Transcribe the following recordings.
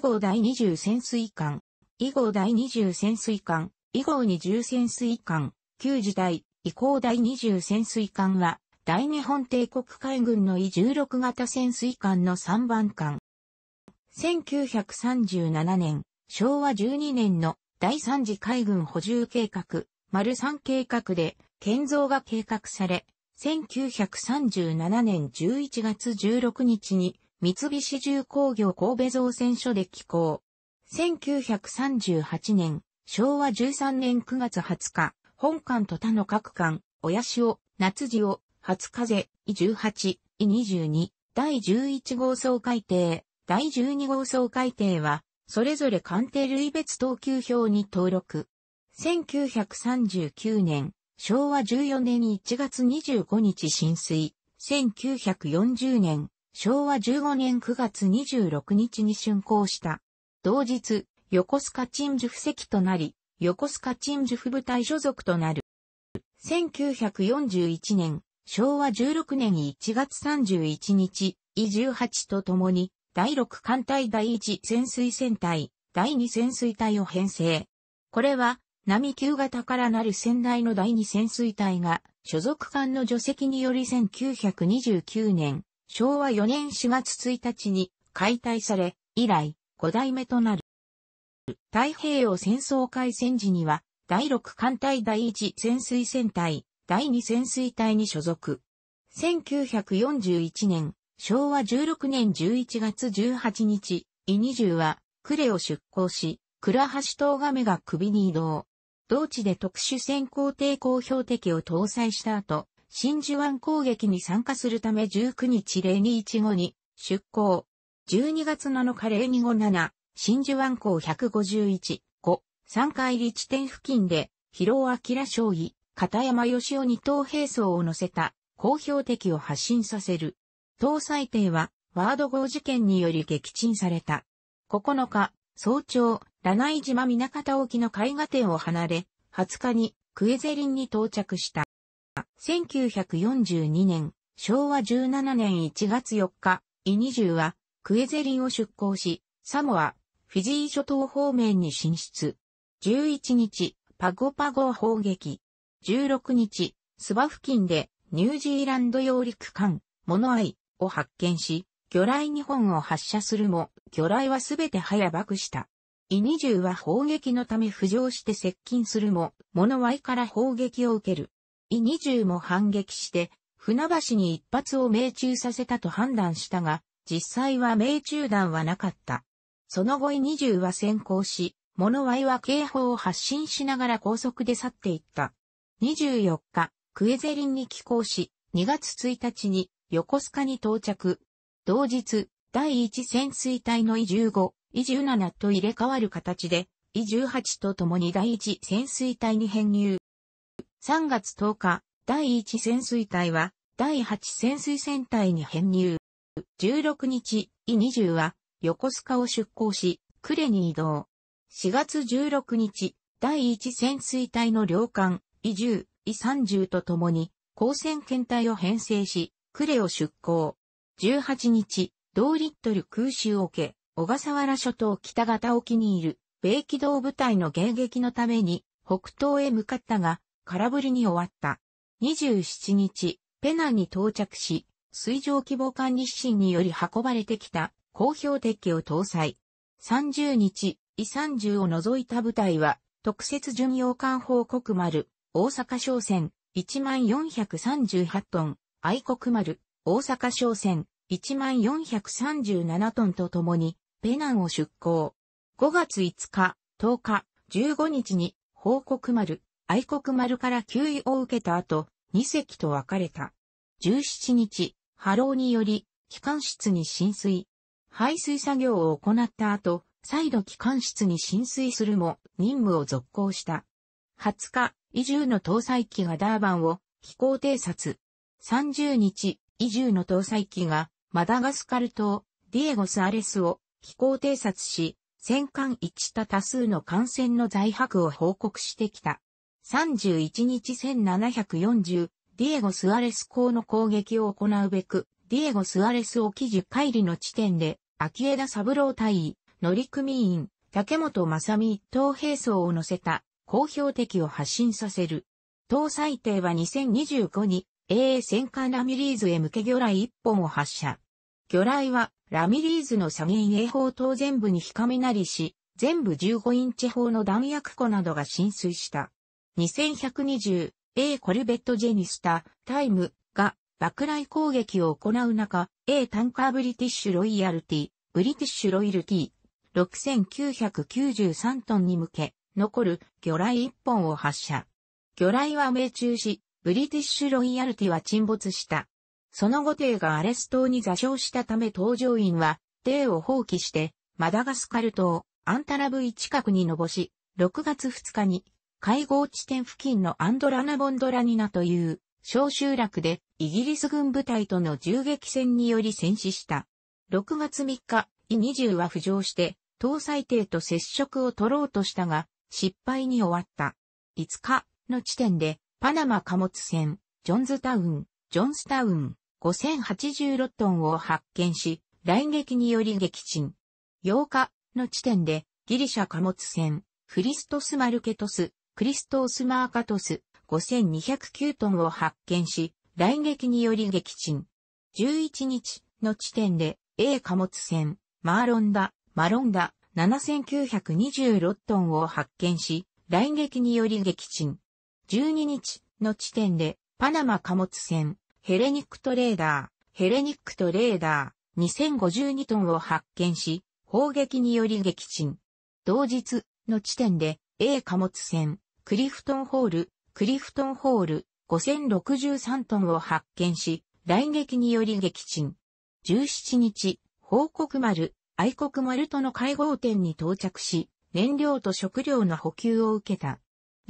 以号第20潜水艦、以号第20潜水艦、以号20潜水艦、旧時代、以降第20潜水艦は、大日本帝国海軍の e 16型潜水艦の3番艦。1937年、昭和12年の第3次海軍補充計画、丸3計画で建造が計画され、1937年11月16日に三菱重工業神戸造船所で寄港。1938年、昭和13年9月20日、本館と他の各館、親潮、夏潮、初風、イ18、イ22、第11号総改定、第12号総改定は、それぞれ官邸類別等級表に登録。1939年、昭和14年1月25日浸水。1940年、昭和15年9月26日に竣工した。同日、横須賀鎮守府籍となり、横須賀鎮守府部隊所属となる。1941年、昭和16年1月31日、E18 と共に、第6艦隊第1潜水船隊、第2潜水隊を編成。これは、波級型からなる船内の第2潜水隊が、所属艦の除籍により1929年昭和4年4月1日に解体され、以来5代目となる。太平洋戦争開戦時には、第6艦隊第1潜水船隊、第2潜水隊に所属。1941年、昭和16年11月18日、イ20は、呉を出港し、倉橋東亀が首に移動。同地で特殊潜航艇公標的を搭載した後、真珠湾攻撃に参加するため19日0215に出港。12月7日0257、真珠湾港151、5、3回立地点付近で、広尾明将尉、片山義雄二等兵装を乗せた、公表敵を発進させる。搭載艇は、ワード号事件により撃沈された。9日、早朝、ラナイ島南方沖の海画店を離れ、20日にクエゼリンに到着した。1942年、昭和17年1月4日、イ20は、クエゼリンを出港し、サモア、フィジー諸島方面に進出。11日、パゴパゴを砲撃。16日、スバ付近でニュージーランド揚陸艦、モノアイを発見し、魚雷2本を発射するも、魚雷はすべて早爆した。イ20は砲撃のため浮上して接近するも、モノアイから砲撃を受ける。イ20も反撃して、船橋に一発を命中させたと判断したが、実際は命中弾はなかった。その後イ20は先行し、物ワイは警報を発信しながら高速で去っていった。24日、クエゼリンに寄港し、2月1日に横須賀に到着。同日、第1潜水隊のイ15、イ17と入れ替わる形で、イ18と共に第1潜水隊に編入。3月10日、第1潜水隊は、第8潜水船隊に編入。16日、E20 は、横須賀を出港し、呉に移動。4月16日、第1潜水隊の両艦、E10、E30 ととに、光線検隊を編成し、呉を出港。18日、同リットル空襲を受け、小笠原諸島北方沖にいる、米機動部隊の迎撃のために、北東へ向かったが、空振りに終わった。27日、ペナンに到着し、水上規模管理指針により運ばれてきた公表器を搭載。30日、イ30を除いた部隊は、特設巡洋艦報告丸、大阪商船、1438トン、愛国丸、大阪商船、1437トンと共に、ペナンを出港。5月5日、10日、15日に、報告丸、愛国丸から給油を受けた後、2隻と別れた。17日、波浪により、機関室に浸水。排水作業を行った後、再度機関室に浸水するも、任務を続行した。20日、移住の搭載機がダーバンを飛行偵察。30日、移住の搭載機がマダガスカル島ディエゴスアレスを飛行偵察し、戦艦一致た多数の艦船の在泊を報告してきた。31日1740、ディエゴ・スアレス港の攻撃を行うべく、ディエゴ・スアレス沖樹帰りの地点で、秋枝三郎隊員、乗組員、竹本正美一等兵装を乗せた、公表敵を発進させる。搭載艇は2025に、AA 戦艦ラミリーズへ向け魚雷1本を発射。魚雷は、ラミリーズの左舷衛砲等全部になりし、全部15インチ砲の弾薬庫などが浸水した。2120 A コルベットジェニスタタイムが爆雷攻撃を行う中、A タンカーブリティッシュロイヤルティ、ブリティッシュロイルティ、6993トンに向け、残る魚雷1本を発射。魚雷は命中し、ブリティッシュロイヤルティは沈没した。その後艇がアレス島に座礁したため搭乗員は、艇を放棄して、マダガスカル島、アンタラブイ近くに登し、6月2日に会合地点付近のアンドラナ・ボンドラニナという小集落でイギリス軍部隊との銃撃戦により戦死した。6月3日、イ20は浮上して、搭載艇と接触を取ろうとしたが、失敗に終わった。5日の地点で、パナマ貨物船、ジョンズタウン、ジョンスタウン、5086トンを発見し、来撃により撃沈。8日の地点で、ギリシャ貨物船、フリストスマルケトス、クリストース・マーカトス、5209トンを発見し、来撃により撃沈。11日の地点で、A 貨物船、マーロンダ、マロンダ、7926トンを発見し、来撃により撃沈。12日の地点で、パナマ貨物船、ヘレニックトレーダー、ヘレニックトレーダー、2052トンを発見し、砲撃により撃沈。同日の地点で、A 貨物船、クリフトンホール、クリフトンホール、5063トンを発見し、雷撃により撃沈。17日、報告丸、愛国丸との会合点に到着し、燃料と食料の補給を受けた。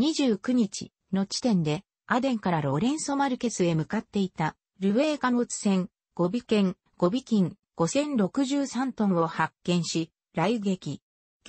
29日の地点で、アデンからロレンソ・マルケスへ向かっていた、ルウェイ貨物船、ゴビ犬、ゴビ金、5063トンを発見し、雷撃。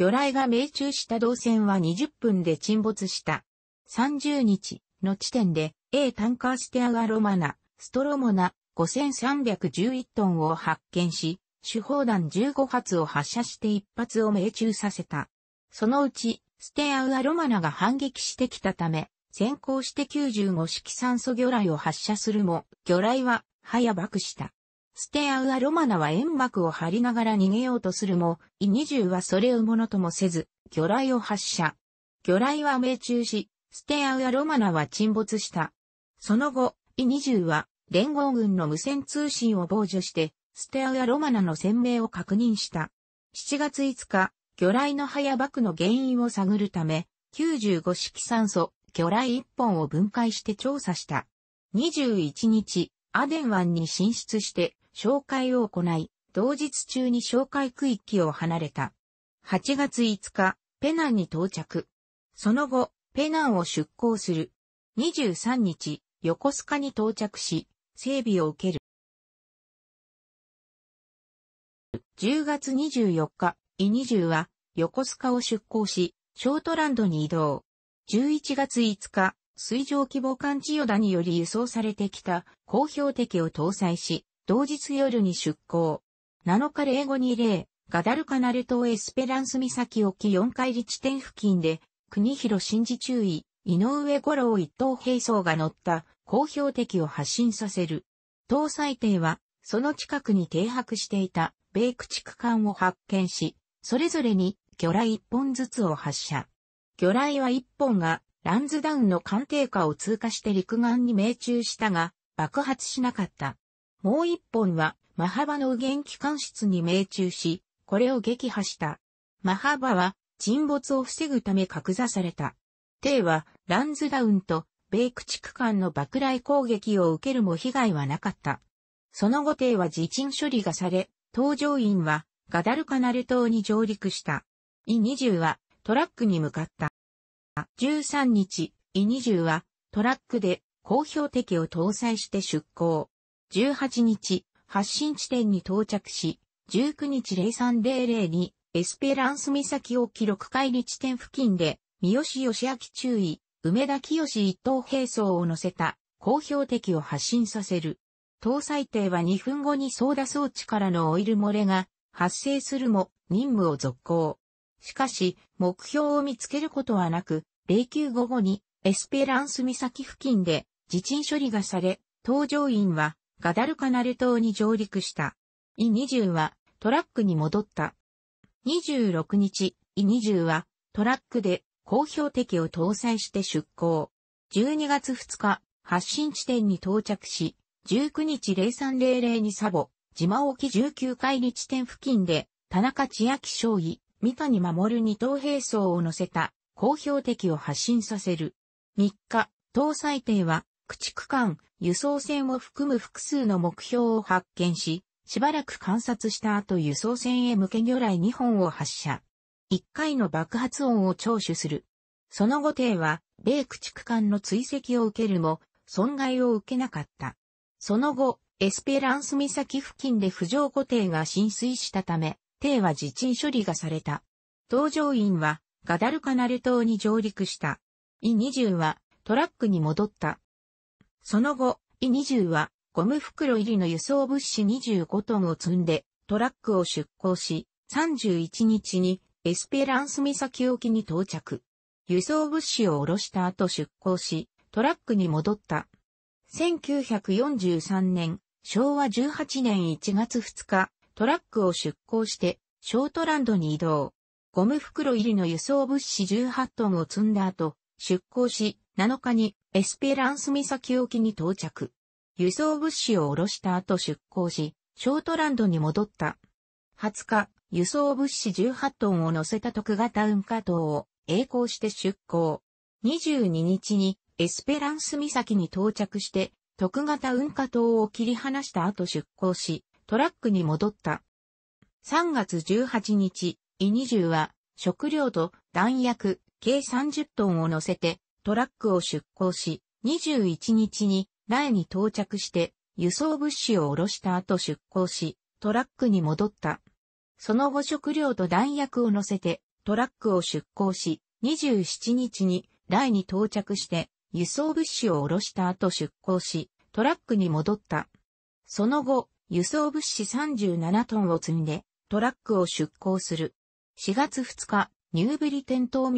魚雷が命中した導線は20分で沈没した。30日の地点で A タンカーステアガロマナ、ストロモナ5311トンを発見し、手砲弾15発を発射して1発を命中させた。そのうち、ステアウアロマナが反撃してきたため、先行して95式酸素魚雷を発射するも、魚雷は、早爆した。ステアウア・ロマナは煙幕を張りながら逃げようとするも、イ20はそれをものともせず、魚雷を発射。魚雷は命中し、ステアウア・ロマナは沈没した。その後、イ20は、連合軍の無線通信を傍受して、ステアウア・ロマナの船名を確認した。7月5日、魚雷の早爆の原因を探るため、95式酸素、魚雷1本を分解して調査した。21日、アデン湾に進出して、紹介を行い、同日中に紹介区域を離れた。8月5日、ペナンに到着。その後、ペナンを出港する。23日、横須賀に到着し、整備を受ける。10月24日、イニュ0は横須賀を出港し、ショートランドに移動。11月5日、水上規模艦千代田により輸送されてきた公標的を搭載し、同日夜に出港。7日零後に0ガダルカナル島エスペランス岬沖4海里地点付近で、国広真治注意、井上五郎一等兵装が乗った公表的を発進させる。搭載艇は、その近くに停泊していた米駆逐艦を発見し、それぞれに魚雷1本ずつを発射。魚雷は1本がランズダウンの艦艇下を通過して陸岸に命中したが、爆発しなかった。もう一本は、マハバの右舷機関室に命中し、これを撃破した。マハバは、沈没を防ぐため格座された。帝は、ランズダウンと、米駆逐艦の爆雷攻撃を受けるも被害はなかった。その後帝は自沈処理がされ、搭乗員は、ガダルカナル島に上陸した。イ20は、トラックに向かった。13日、イ20は、トラックで、公表的を搭載して出港。18日、発信地点に到着し、19日0300にエスペランス岬沖録海里地点付近で、三好義明注意、梅田清一等兵装を乗せた公表的を発信させる。搭載艇は2分後に操舵装置からのオイル漏れが発生するも任務を続行。しかし、目標を見つけることはなく、零柩午後にエスペランス岬付近で地震処理がされ、搭乗員はガダルカナル島に上陸した。イ20はトラックに戻った。26日、イ20はトラックで公表的を搭載して出港。12月2日、発進地点に到着し、19日0300にサボ、島沖19海里地点付近で、田中千秋将尉、三谷守る二等兵装を乗せた、公表的を発進させる。3日、搭載艇は、駆逐艦、輸送船を含む複数の目標を発見し、しばらく観察した後輸送船へ向け魚雷2本を発射。1回の爆発音を聴取する。その後艇は、米駆逐艦の追跡を受けるも、損害を受けなかった。その後、エスペランス岬付近で浮上固定が浸水したため、艇は自鎮処理がされた。搭乗員はガダルカナル島に上陸した。e 20はトラックに戻った。その後、E20 はゴム袋入りの輸送物資25トンを積んでトラックを出港し、31日にエスペランス岬沖に到着。輸送物資を下ろした後出港し、トラックに戻った。1943年、昭和18年1月2日、トラックを出港して、ショートランドに移動。ゴム袋入りの輸送物資18トンを積んだ後、出港し、7日にエスペランス岬沖に到着。輸送物資を下ろした後出港し、ショートランドに戻った。20日、輸送物資18トンを乗せた特型運河島を栄光して出港。22日にエスペランス岬に到着して、特型運河島を切り離した後出港し、トラックに戻った。3月18日、イ20は食料と弾薬計30トンを乗せてトラックを出港し、21日にラに到着して輸送物資を下ろした後出港し、トラックに戻った。その後食料と弾薬を乗せてトラックを出港し、27日にラに到着して輸送物資を下ろした後出港し、トラックに戻った。その後、輸送物資37トンを積んでトラックを出港する。4月2日、ニューブリテン港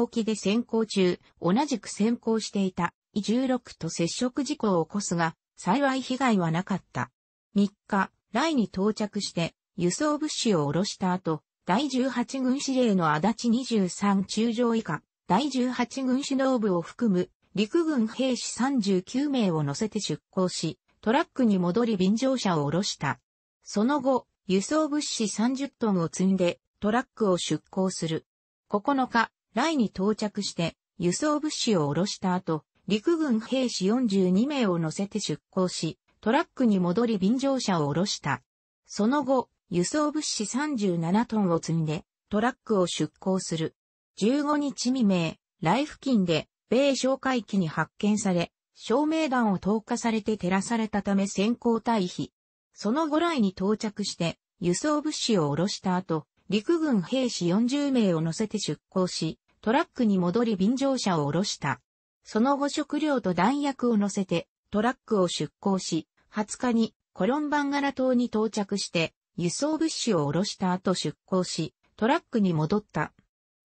沖で先行中、同じく先行していた、e 16と接触事故を起こすが、幸い被害はなかった。3日、来に到着して、輸送物資を下ろした後、第18軍司令の足立23中将以下、第18軍指導部を含む、陸軍兵士39名を乗せて出港し、トラックに戻り便乗車を下ろした。その後、輸送物資30トンを積んで、トラックを出港する。9日、雷に到着して、輸送物資を下ろした後、陸軍兵士42名を乗せて出港し、トラックに戻り便乗車を下ろした。その後、輸送物資37トンを積んで、トラックを出港する。15日未明、雷付近で、米哨戒機に発見され、照明弾を投下されて照らされたため先行退避。その後来に到着して、輸送物資を下ろした後、陸軍兵士40名を乗せて出港し、トラックに戻り便乗車を下ろした。その後食料と弾薬を乗せて、トラックを出港し、20日にコロンバンガラ島に到着して、輸送物資を下ろした後出港し、トラックに戻った。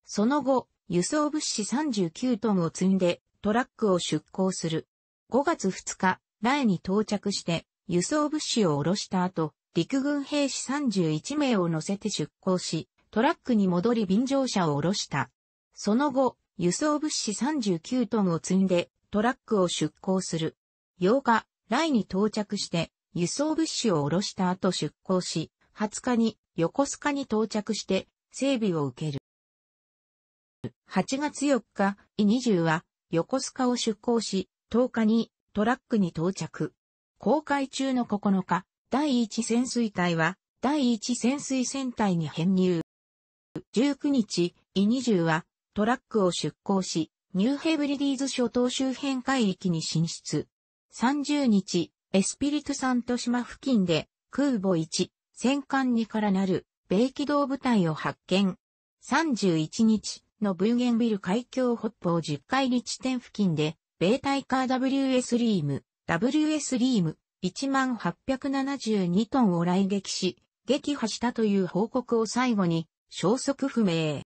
その後、輸送物資39トンを積んで、トラックを出港する。5月2日、苗に到着して、輸送物資を下ろした後、陸軍兵士31名を乗せて出港し、トラックに戻り便乗車を下ろした。その後、輸送物資39トンを積んでトラックを出港する。8日、来に到着して輸送物資を下ろした後出港し、20日に横須賀に到着して整備を受ける。8月4日、E20 は横須賀を出港し、10日にトラックに到着。公開中の9日、第1潜水隊は、第1潜水船隊に編入。19日、イニジュは、トラックを出港し、ニューヘブリディーズ諸島周辺海域に進出。30日、エスピリトサント島付近で、空母1、戦艦2からなる、米機動部隊を発見。31日のブーゲンビル海峡北方10海里地点付近で、米大カー WS リーム、WS リーム、1872トンを来撃し、撃破したという報告を最後に、消息不明。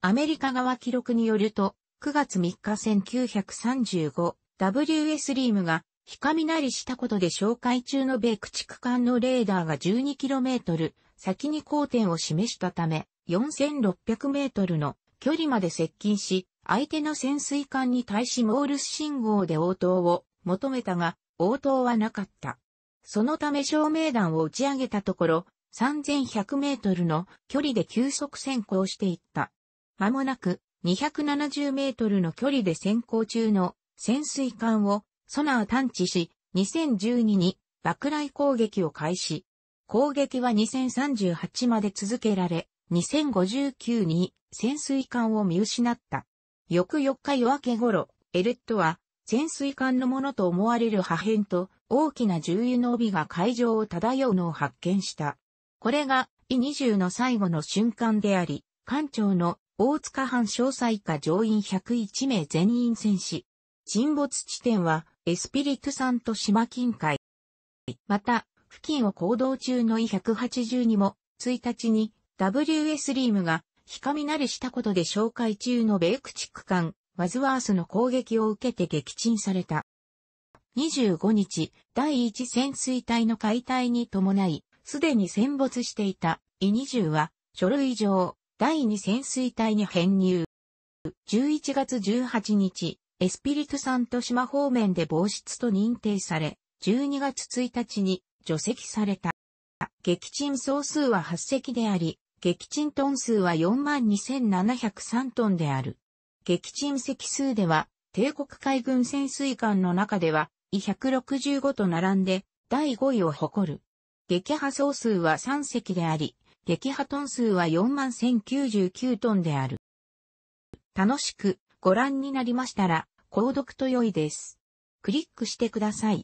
アメリカ側記録によると、9月3日 1935WS リームが、ひかみなりしたことで紹介中の米駆逐艦のレーダーが 12km 先に交点を示したため、4600m の距離まで接近し、相手の潜水艦に対しモールス信号で応答を求めたが、応答はなかった。そのため照明弾を打ち上げたところ、3100メートルの距離で急速先行していった。まもなく270メートルの距離で先行中の潜水艦をソナー探知し、2012に爆雷攻撃を開始。攻撃は2038まで続けられ、2059に潜水艦を見失った。翌4日夜明け頃、エレットは潜水艦のものと思われる破片と大きな重油の帯が海上を漂うのを発見した。これが、e 20の最後の瞬間であり、艦長の大塚藩詳細下乗員101名全員戦死。沈没地点は、エスピリトさんと島近海。また、付近を行動中の E182 も、1日に WS リームが、ひかみなりしたことで紹介中の米駆逐艦ワズワースの攻撃を受けて撃沈された。25日、第1潜水隊の解体に伴い、すでに戦没していたイ20は書類上第2潜水隊に編入。11月18日、エスピリトサント島方面で防湿と認定され、12月1日に除籍された。撃沈総数は8隻であり、撃沈トン数は42,703トンである。撃沈隻数では、帝国海軍潜水艦の中では、e 165と並んで、第5位を誇る。撃破総数は3隻であり、撃破トン数は41,099トンである。楽しくご覧になりましたら、購読と良いです。クリックしてください。